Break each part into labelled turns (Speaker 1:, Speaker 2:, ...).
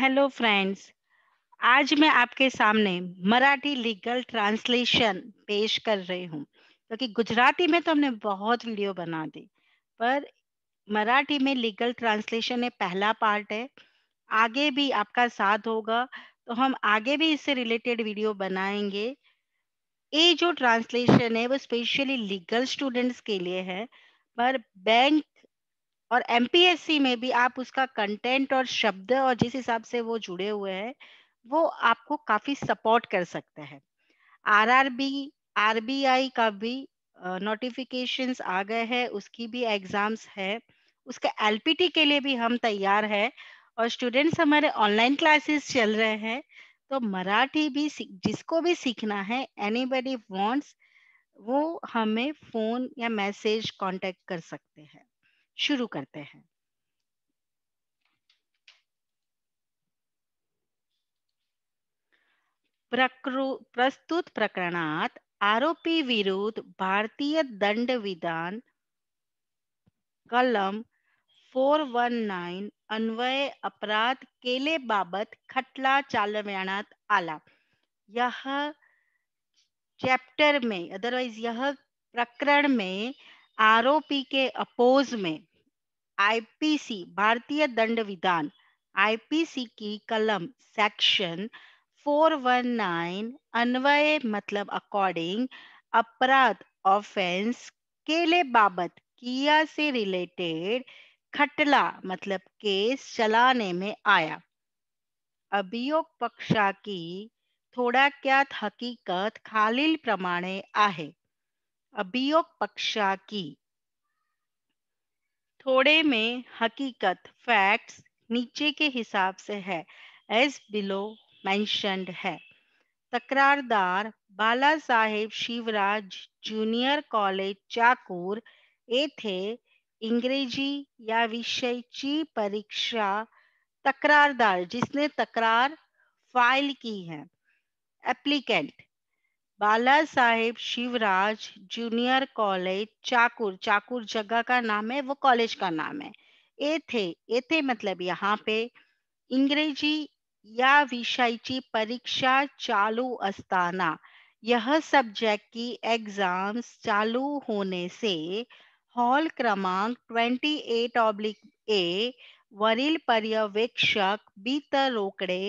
Speaker 1: hello friends आज मैं आपके सामने मराठी लीगल ट्रांसलेशन पेश कर रही हूँ क्योंकि तो गुजराती में तो हमने बहुत वीडियो बना दी पर मराठी में लीगल ट्रांसलेशन है पहला पार्ट है आगे भी आपका साथ होगा तो हम आगे भी इससे रिलेटेड वीडियो बनाएंगे ये जो ट्रांसलेशन है वो स्पेशली लीगल स्टूडेंट्स के लिए है पर बैंक और एमपीएससी में भी आप उसका कंटेंट और शब्द और जिस हिसाब से वो जुड़े हुए हैं वो आपको काफी सपोर्ट कर सकते हैं आरआरबी आरबीआई का भी नोटिफिकेशंस uh, आ गए हैं उसकी भी एग्जाम्स है उसके एलपीटी के लिए भी हम तैयार है और स्टूडेंट्स हमारे ऑनलाइन क्लासेस चल रहे हैं तो मराठी भी जिसको भी सीखना है एनीबडी बडी वो हमें फोन या मैसेज कॉन्टेक्ट कर सकते हैं शुरू करते हैं प्रस्तुत प्रकरणात आरोपी विरुद्ध भारतीय दंड विधान कलम 419 अन्वय अपराध केले बाबत खटला चालवण्यात आला यह चैप्टर में अदरवाइज यह प्रकरण में आरोपी के अपोज में आईपीसी भारतीय दंड विधान आईपीसी की कलम सेक्शन 419 अन्वय मतलब अकॉर्डिंग अपराध ऑफेंस केले बाबत किया से रिलेटेड खटला मतलब केस चलाने में आया अभियोग पक्षा की क्या हकीकत खालील प्रमाणे आहे अभियोग की थोड़े में हकीकत फैक्ट्स नीचे के हिसाब से है एज बिलो मैंशनड है तकरारदार बाला साहेब शिवराज जूनियर कॉलेज चाकूर थे इंग्रेजी या विषय ची परीक्षा तकरारदार जिसने तकरार फाइल की है applicant Bala Saheb Shivraj junior college Chakur Chakur जगह का नाम है वो कॉलेज का नाम है ए थे मतलब यहाँ पे इंग्रेजी या विषयची परीक्षा चालू अस्ताना यह सब्जेक्ट की एग्जाम्स चालू होने से हॉल क्रमांक 28 ऑब्लिक ए वरिल पर्यवेक्षक बीत रोकडे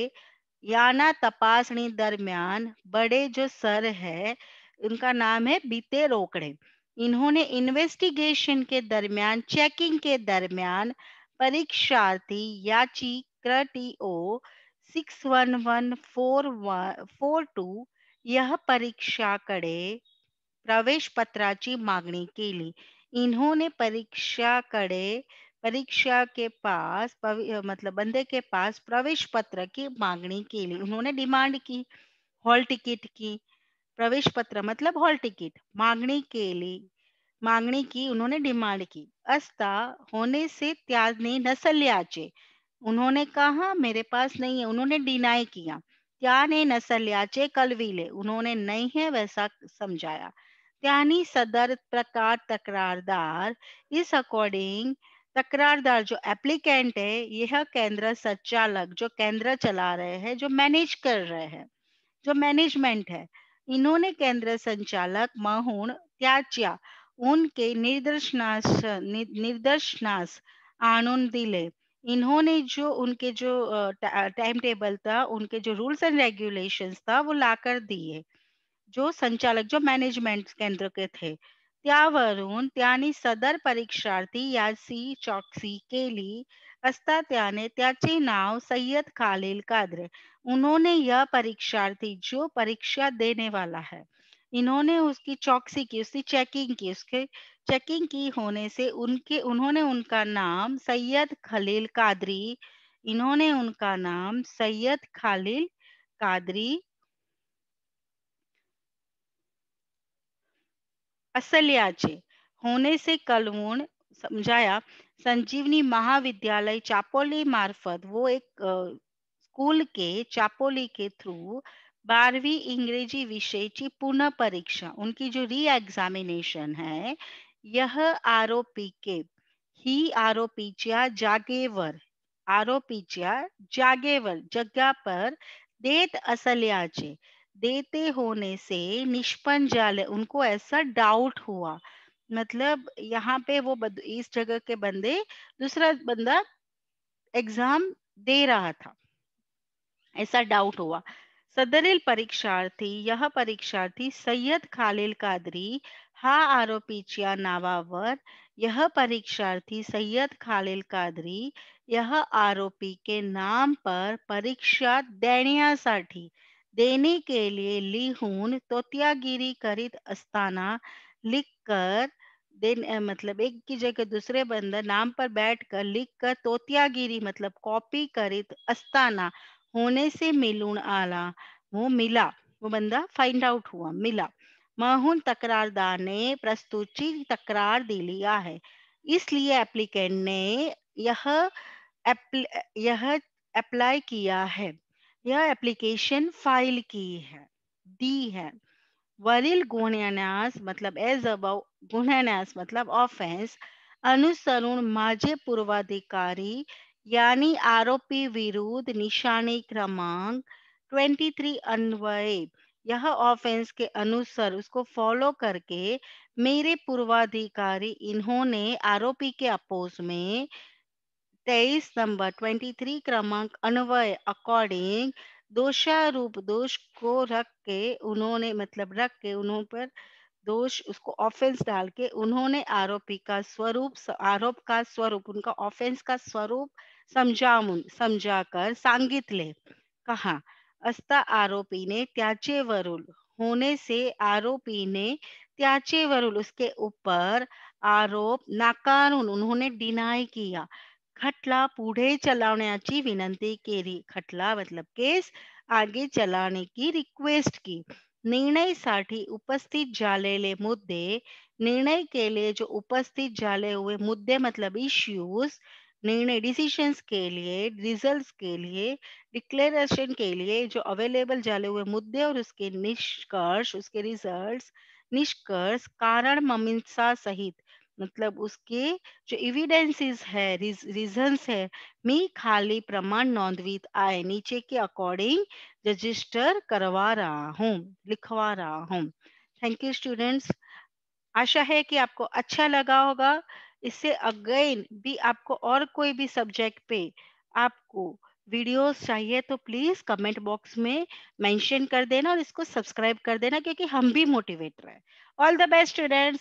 Speaker 1: याना तपासणी दरम्यान बड़े जो सर है उनका नाम है बीते रोकड़े इन्होंने इन्वेस्टिगेशन के दरम्यान चेकिंग के दरम्यान परीक्षार्थी याची क्रटी O six one one four one four two यह परीक्षा कड़े प्रवेश पत्राची मागणी केली इन्होंने परीक्षा कड़े परीक्षा के पास मतलब बंदे के पास प्रवेश पत्र की मांगनी के लिए उन्होंने डिमांड की हॉल टिकट की प्रवेश पत्र मतलब हॉल टिकट मांगनी के लिए मांगनी की उन्होंने डिमांड की अस्ता होने से त्यागने नसल्याचे उन्होंने कहा मेरे पास नहीं है उन्होंने डिनाई किया त्याने नसल्याचे कलवीले उन्होंने नहीं है वैसा समझाया त्यानी सदर प्रकार तकरारदार इस अकॉर्डिंग तकरारदार जो एप्लीकेंट है यह केंद्र संचालक जो केंद्र चला रहे हैं जो मैनेज कर रहे हैं जो मैनेजमेंट है इन्होंने केंद्र संचालक महुण त्याज्या उनके निर्देशनाश निर्देशनाश आनंद दिले इन्होंने जो उनके जो टाइम टेबल था उनके जो रूल्स एंड रेगुलेशंस था वो लाकर दिए जो संचालक जो मैनेजमेंट केंद्र के थे त्यावरून त्याने सदर परीक्षार्थी याची चौकसी केली असता त्याने त्याचे नाव सय्यद खालिल कादर उन्होंने यह परीक्षार्थी जो परीक्षा देने वाला है इन्होंने उसकी चौकसी की उसकी चेकिंग की उसके चेकिंग की होने से उनके उन्होंने उनका नाम सैयद खलील कादरी इन्होंने उनका नाम सैयद खालिल कादरी असल होने से कलवून समझाया संजीवनी महाविद्यालय चापोली मार्फत वो एक स्कूल के चापोली के थ्रू बारहवीं इंग्रेजी विषय की पुनः परीक्षा उनकी जो री एग्जामिनेशन है यह आरोपी के ही आरोपी आरोपीच्या जागेवर आरोपी आरोपीच्या जागेवर जगह पर देत असल्याचे देते होने से निष्पन्न जाल उनको ऐसा डाउट हुआ मतलब यहाँ पे वो इस जगह के बंदे दूसरा बंदा एग्जाम दे रहा था ऐसा डाउट हुआ सदरिल परीक्षार्थी यह परीक्षार्थी सैयद खालिल कादरी हा आरोपीच्या नावावर यह परीक्षार्थी सैयद खालिल कादरी यह आरोपी के नाम पर परीक्षा देने साथी देने के लिए लिहून तोतियागिरी करित अस्ताना लिख कर देन मतलब एक की जगह दूसरे बंदर नाम पर बैठ कर बैठकर लिखकर तोतियागिरी मतलब कॉपी करित अस्ताना होने से मिलून आला वो मिला वो बंदा फाइंड आउट हुआ मिला महुन तकरारदार ने प्रस्तुति तकरार दे लिया है इसलिए एप्लीकेंट ने यह एप्ल, यह अप्लाई किया है यह एप्लीकेशन फाइल की है दी है वरिल गुण्यान्यास मतलब एज अब गुण्यान्यास मतलब ऑफेंस अनुसरण माजे पूर्वाधिकारी यानी आरोपी विरुद्ध निशाने क्रमांक 23 अन्वय यह ऑफेंस के अनुसार उसको फॉलो करके मेरे पूर्वाधिकारी इन्होंने आरोपी के अपोज में तेईस नंबर ट्वेंटी थ्री क्रमांक अन्वय अकॉर्डिंग दोषारूप दोष को रख के उन्होंने मतलब रख के उन्हों पर दोष उसको ऑफेंस डाल के उन्होंने आरोपी का स्वरूप आरोप का स्वरूप उनका ऑफेंस का स्वरूप समझा समझा कर सांगित ले कहा अस्ता आरोपी ने त्याचे वरुल होने से आरोपी ने त्याचे वरुल उसके ऊपर आरोप नाकारुन उन्होंने डिनाई किया खटला पुढे चलावण्याची विनंती केली खटला मतलब केस आगे चलाने की रिक्वेस्ट की निर्णय निर्णयसाठी उपस्थित झालेले मुद्दे निर्णय के लिए जो उपस्थित झाले हुए मुद्दे मतलब इश्यूज निर्णय डिसीशंस के लिए रिजल्ट्स के लिए डिक्लेरेशन के लिए जो अवेलेबल जाले हुए मुद्दे और उसके निष्कर्ष उसके रिजल्ट्स निष्कर्ष कारण ममीसा सहित मतलब उसके जो एविडेंसेस है रीजंस है में खाली प्रमाण नोंदवित आए नीचे के अकॉर्डिंग रजिस्टर करवा रहा हूँ लिखवा रहा हूँ थैंक यू स्टूडेंट्स आशा है कि आपको अच्छा लगा होगा इससे अगेन भी आपको और कोई भी सब्जेक्ट पे आपको वीडियोस चाहिए तो प्लीज कमेंट बॉक्स में मेंशन कर देना और इसको सब्सक्राइब कर देना क्योंकि हम भी मोटिवेट रहे ऑल द बेस्ट स्टूडेंट्स